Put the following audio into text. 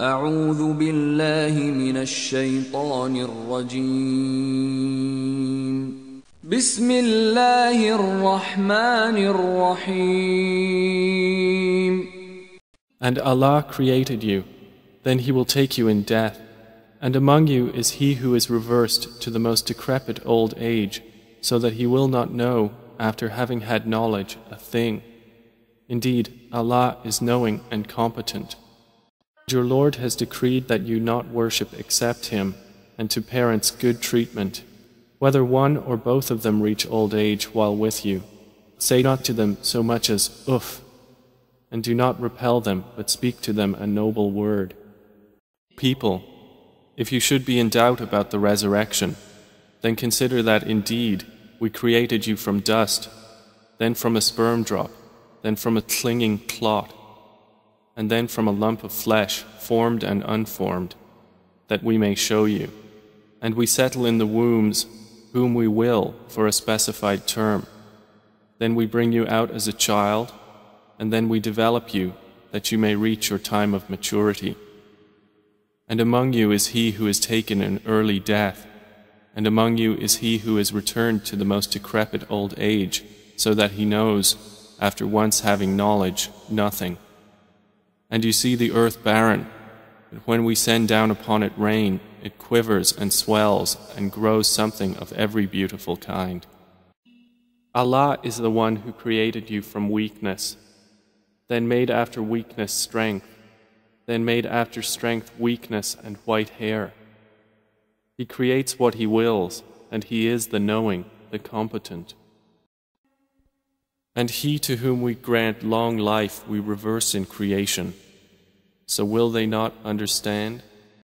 أعوذ بالله من الشيطان الرجيم بسم الله الرحمن الرحيم And Allah created you, then He will take you in death. And among you is he who is reversed to the most decrepit old age, so that he will not know, after having had knowledge, a thing. Indeed, Allah is knowing and competent. Your Lord has decreed that you not worship except Him, and to parents good treatment, whether one or both of them reach old age while with you. Say not to them so much as, Uff, and do not repel them, but speak to them a noble word. People, if you should be in doubt about the resurrection, then consider that indeed we created you from dust, then from a sperm drop, then from a clinging clot and then from a lump of flesh, formed and unformed, that we may show you. And we settle in the wombs whom we will for a specified term. Then we bring you out as a child, and then we develop you that you may reach your time of maturity. And among you is he who is taken in early death, and among you is he who is returned to the most decrepit old age, so that he knows, after once having knowledge, nothing. And you see the earth barren. But when we send down upon it rain, it quivers and swells and grows something of every beautiful kind. Allah is the one who created you from weakness, then made after weakness strength, then made after strength weakness and white hair. He creates what He wills, and He is the knowing, the competent. And he to whom we grant long life we reverse in creation. So will they not understand?